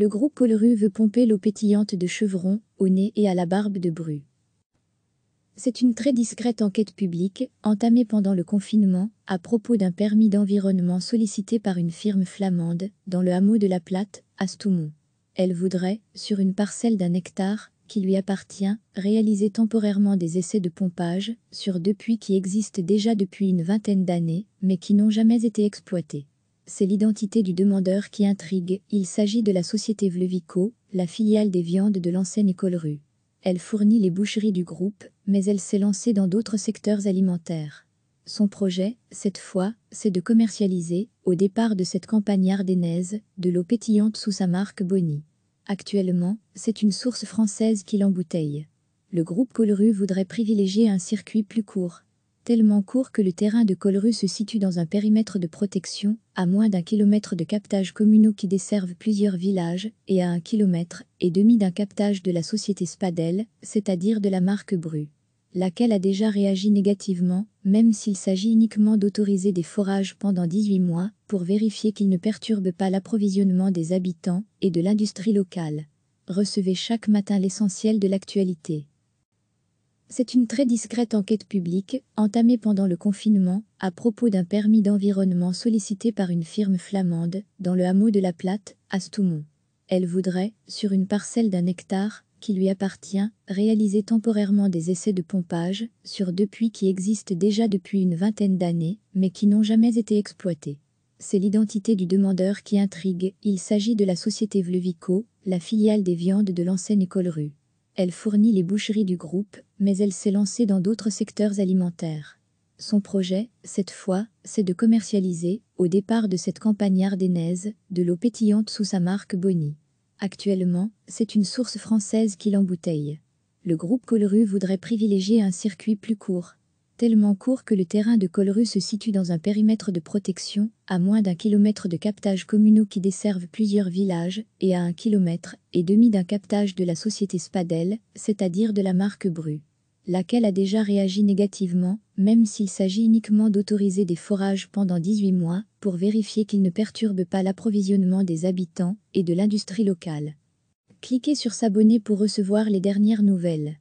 le groupe Polru veut pomper l'eau pétillante de Chevron, au nez et à la barbe de Bru. C'est une très discrète enquête publique, entamée pendant le confinement, à propos d'un permis d'environnement sollicité par une firme flamande, dans le hameau de La Plate, à Stoumont. Elle voudrait, sur une parcelle d'un hectare, qui lui appartient, réaliser temporairement des essais de pompage, sur deux puits qui existent déjà depuis une vingtaine d'années, mais qui n'ont jamais été exploités c'est l'identité du demandeur qui intrigue, il s'agit de la société Vlevico, la filiale des viandes de l'ancienne rue. Elle fournit les boucheries du groupe, mais elle s'est lancée dans d'autres secteurs alimentaires. Son projet, cette fois, c'est de commercialiser, au départ de cette campagne ardennaise, de l'eau pétillante sous sa marque Bonnie. Actuellement, c'est une source française qui l'embouteille. Le groupe Colru voudrait privilégier un circuit plus court, tellement court que le terrain de Colru se situe dans un périmètre de protection, à moins d'un kilomètre de captages communaux qui desservent plusieurs villages, et à un kilomètre et demi d'un captage de la société Spadel, c'est-à-dire de la marque Bru. Laquelle a déjà réagi négativement, même s'il s'agit uniquement d'autoriser des forages pendant 18 mois, pour vérifier qu'ils ne perturbent pas l'approvisionnement des habitants et de l'industrie locale. Recevez chaque matin l'essentiel de l'actualité. C'est une très discrète enquête publique, entamée pendant le confinement, à propos d'un permis d'environnement sollicité par une firme flamande, dans le hameau de La Plate, à Stoumont. Elle voudrait, sur une parcelle d'un hectare, qui lui appartient, réaliser temporairement des essais de pompage, sur deux puits qui existent déjà depuis une vingtaine d'années, mais qui n'ont jamais été exploités. C'est l'identité du demandeur qui intrigue, il s'agit de la société Vlevico, la filiale des viandes de l'ancienne école rue. Elle fournit les boucheries du groupe, mais elle s'est lancée dans d'autres secteurs alimentaires. Son projet, cette fois, c'est de commercialiser, au départ de cette campagne ardennaise, de l'eau pétillante sous sa marque Bonnie. Actuellement, c'est une source française qui l'embouteille. Le groupe Colru voudrait privilégier un circuit plus court, tellement court que le terrain de Colru se situe dans un périmètre de protection, à moins d'un kilomètre de captages communaux qui desservent plusieurs villages, et à un kilomètre et demi d'un captage de la société Spadel, c'est-à-dire de la marque Bru laquelle a déjà réagi négativement, même s'il s'agit uniquement d'autoriser des forages pendant 18 mois pour vérifier qu'ils ne perturbent pas l'approvisionnement des habitants et de l'industrie locale. Cliquez sur S'abonner pour recevoir les dernières nouvelles.